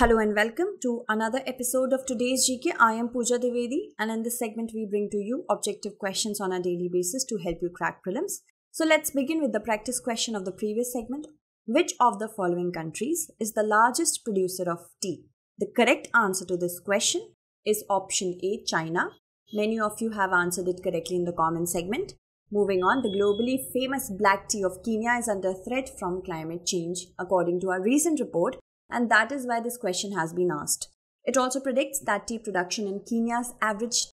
Hello and welcome to another episode of today's GK. I am Pooja Devedi, and in this segment, we bring to you objective questions on a daily basis to help you crack prelims. So, let's begin with the practice question of the previous segment Which of the following countries is the largest producer of tea? The correct answer to this question is option A China. Many of you have answered it correctly in the comment segment. Moving on, the globally famous black tea of Kenya is under threat from climate change, according to a recent report and that is why this question has been asked. It also predicts that tea production in Kenya's average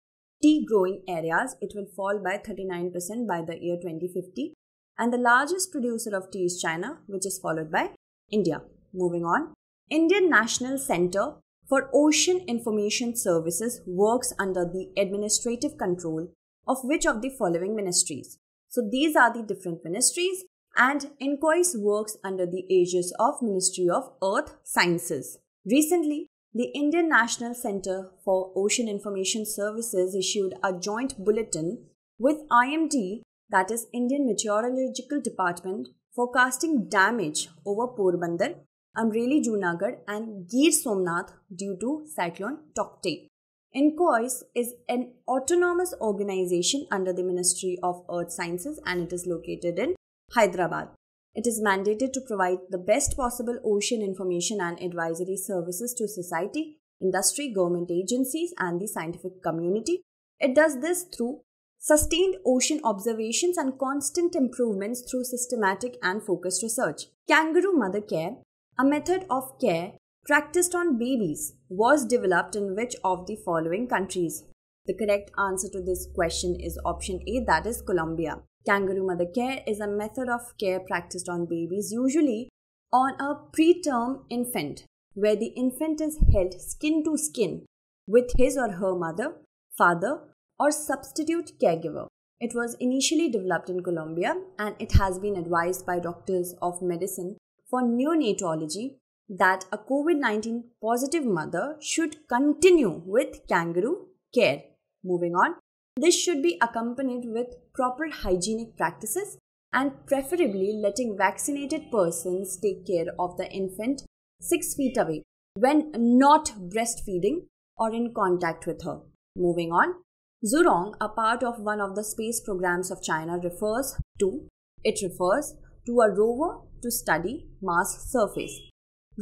tea growing areas it will fall by 39% by the year 2050 and the largest producer of tea is China which is followed by India. Moving on, Indian National Center for Ocean Information Services works under the administrative control of which of the following ministries? So these are the different ministries and INCOIS works under the aegis of Ministry of Earth Sciences. Recently, the Indian National Center for Ocean Information Services issued a joint bulletin with IMD, that is Indian Meteorological Department, forecasting damage over Porbandar, Amreli Junagadh and Gir Somnath due to cyclone Tauktae. INCOIS is an autonomous organization under the Ministry of Earth Sciences and it is located in Hyderabad. It is mandated to provide the best possible ocean information and advisory services to society, industry, government agencies, and the scientific community. It does this through sustained ocean observations and constant improvements through systematic and focused research. Kangaroo mother care, a method of care practiced on babies, was developed in which of the following countries? The correct answer to this question is option A, that is Colombia. Kangaroo mother care is a method of care practiced on babies, usually on a preterm infant, where the infant is held skin to skin with his or her mother, father, or substitute caregiver. It was initially developed in Colombia and it has been advised by doctors of medicine for neonatology that a COVID 19 positive mother should continue with kangaroo care Moving on, this should be accompanied with proper hygienic practices and preferably letting vaccinated persons take care of the infant 6 feet away when not breastfeeding or in contact with her. Moving on, Zhurong, a part of one of the space programs of China, refers to it refers to a rover to study Mars surface.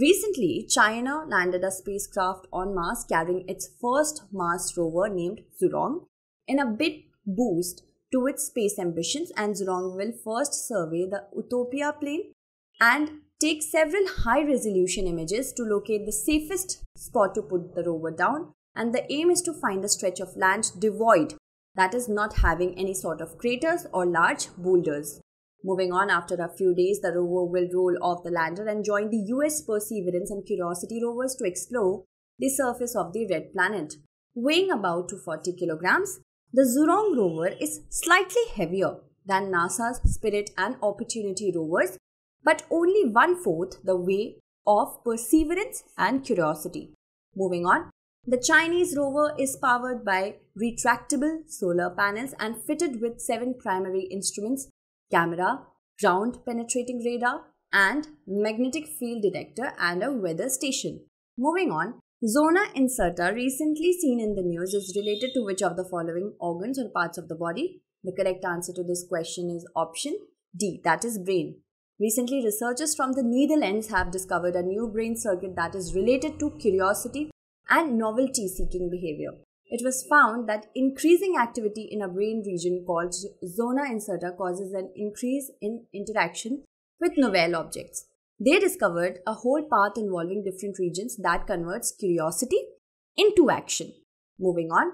Recently, China landed a spacecraft on Mars carrying its first Mars rover named Zhurong. In a big boost to its space ambitions, and Zhurong will first survey the Utopia plane and take several high resolution images to locate the safest spot to put the rover down. And the aim is to find a stretch of land devoid, that is, not having any sort of craters or large boulders. Moving on, after a few days, the rover will roll off the lander and join the US Perseverance and Curiosity rovers to explore the surface of the red planet. Weighing about 240 kilograms, the Zhurong rover is slightly heavier than NASA's Spirit and Opportunity rovers, but only one fourth the weight of Perseverance and Curiosity. Moving on, the Chinese rover is powered by retractable solar panels and fitted with seven primary instruments camera, ground penetrating radar, and magnetic field detector and a weather station. Moving on, zona incerta recently seen in the news is related to which of the following organs or parts of the body? The correct answer to this question is option D, that is brain. Recently, researchers from the Netherlands have discovered a new brain circuit that is related to curiosity and novelty seeking behavior it was found that increasing activity in a brain region called zona incerta causes an increase in interaction with novel objects. They discovered a whole path involving different regions that converts curiosity into action. Moving on,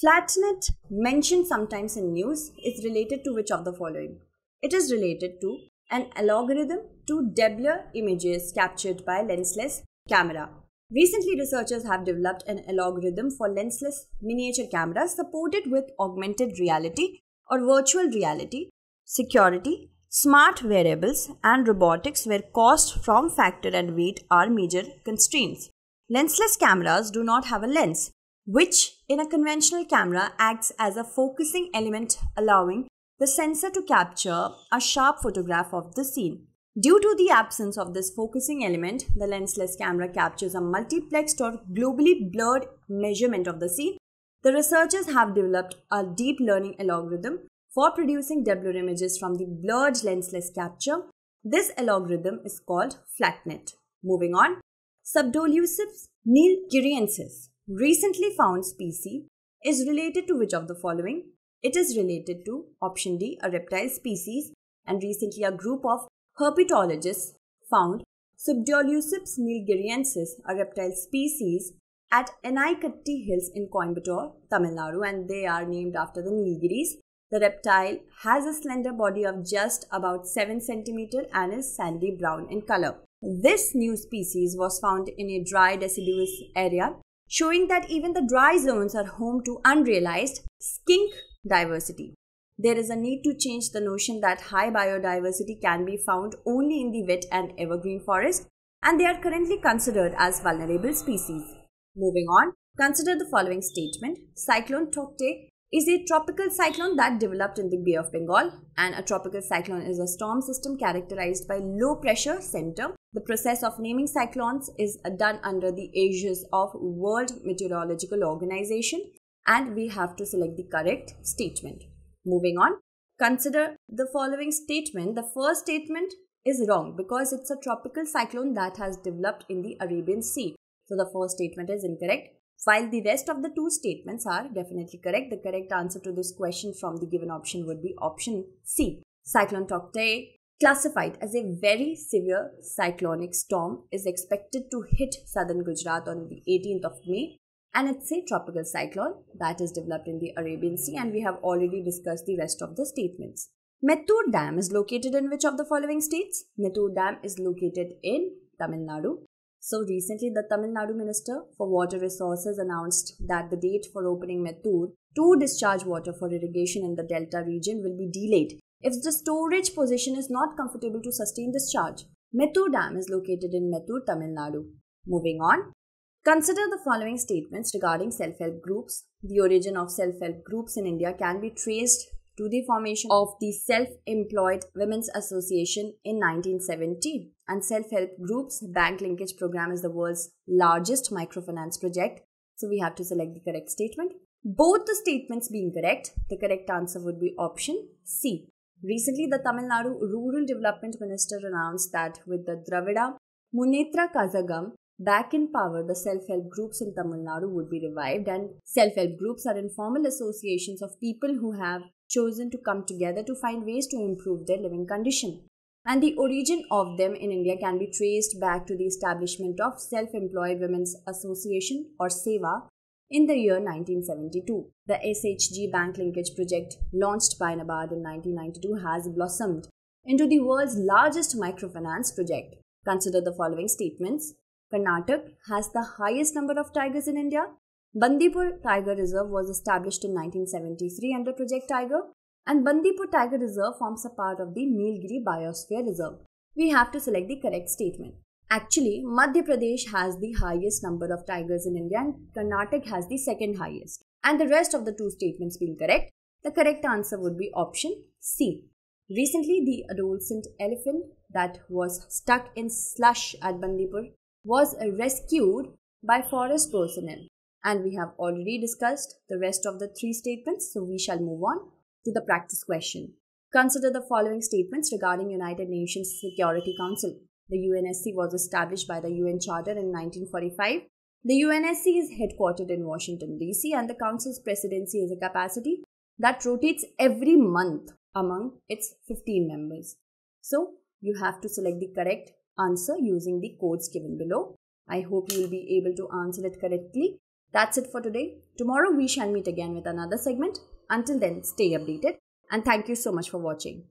flatnet, mentioned sometimes in news, is related to which of the following? It is related to an algorithm to debler images captured by lensless camera Recently, researchers have developed an algorithm for lensless miniature cameras supported with augmented reality or virtual reality, security, smart wearables, and robotics where cost from factor and weight are major constraints. Lensless cameras do not have a lens, which in a conventional camera acts as a focusing element allowing the sensor to capture a sharp photograph of the scene. Due to the absence of this focusing element, the lensless camera captures a multiplexed or globally blurred measurement of the scene. The researchers have developed a deep learning algorithm for producing Deblur images from the blurred lensless capture. This algorithm is called FlatNet. Moving on, Subdolusive nilgiriensis, recently found species, is related to which of the following? It is related to option D, a reptile species, and recently a group of Herpetologists found Subdoluceps nilgiriensis, a reptile species, at Enaikatti Hills in Coimbatore, Tamil Nadu, and they are named after the nilgiris. The reptile has a slender body of just about 7 cm and is sandy brown in color. This new species was found in a dry deciduous area, showing that even the dry zones are home to unrealized skink diversity. There is a need to change the notion that high biodiversity can be found only in the wet and evergreen forest, and they are currently considered as vulnerable species. Moving on, consider the following statement Cyclone Tokte is a tropical cyclone that developed in the Bay of Bengal, and a tropical cyclone is a storm system characterized by low pressure center. The process of naming cyclones is done under the aegis of World Meteorological Organization, and we have to select the correct statement. Moving on, consider the following statement. The first statement is wrong because it's a tropical cyclone that has developed in the Arabian Sea. So the first statement is incorrect. While the rest of the two statements are definitely correct, the correct answer to this question from the given option would be option C. Cyclone Tokte, classified as a very severe cyclonic storm, is expected to hit southern Gujarat on the 18th of May and it's a tropical cyclone that is developed in the Arabian Sea and we have already discussed the rest of the statements. Mettur Dam is located in which of the following states? Mettur Dam is located in Tamil Nadu. So recently the Tamil Nadu Minister for Water Resources announced that the date for opening Mettur to discharge water for irrigation in the delta region will be delayed if the storage position is not comfortable to sustain discharge. Mettur Dam is located in Mettur, Tamil Nadu. Moving on, Consider the following statements regarding self help groups. The origin of self help groups in India can be traced to the formation of the Self Employed Women's Association in 1970. And Self Help Group's bank linkage program is the world's largest microfinance project. So we have to select the correct statement. Both the statements being correct, the correct answer would be option C. Recently, the Tamil Nadu Rural Development Minister announced that with the Dravida Munetra Kazagam Back in power, the self help groups in Tamil Nadu would be revived, and self help groups are informal associations of people who have chosen to come together to find ways to improve their living condition. And the origin of them in India can be traced back to the establishment of Self Employed Women's Association or SEWA in the year 1972. The SHG bank linkage project launched by Nabad in 1992 has blossomed into the world's largest microfinance project. Consider the following statements Karnataka has the highest number of tigers in India. Bandipur Tiger Reserve was established in 1973 under Project Tiger, and Bandipur Tiger Reserve forms a part of the Nilgiri Biosphere Reserve. We have to select the correct statement. Actually, Madhya Pradesh has the highest number of tigers in India, and Karnataka has the second highest. And the rest of the two statements being correct, the correct answer would be option C. Recently, the adolescent elephant that was stuck in slush at Bandipur was rescued by forest personnel. And we have already discussed the rest of the three statements, so we shall move on to the practice question. Consider the following statements regarding United Nations Security Council. The UNSC was established by the UN Charter in 1945. The UNSC is headquartered in Washington, D.C., and the Council's presidency is a capacity that rotates every month among its 15 members. So, you have to select the correct answer using the codes given below. I hope you will be able to answer it correctly. That's it for today. Tomorrow we shall meet again with another segment. Until then, stay updated and thank you so much for watching.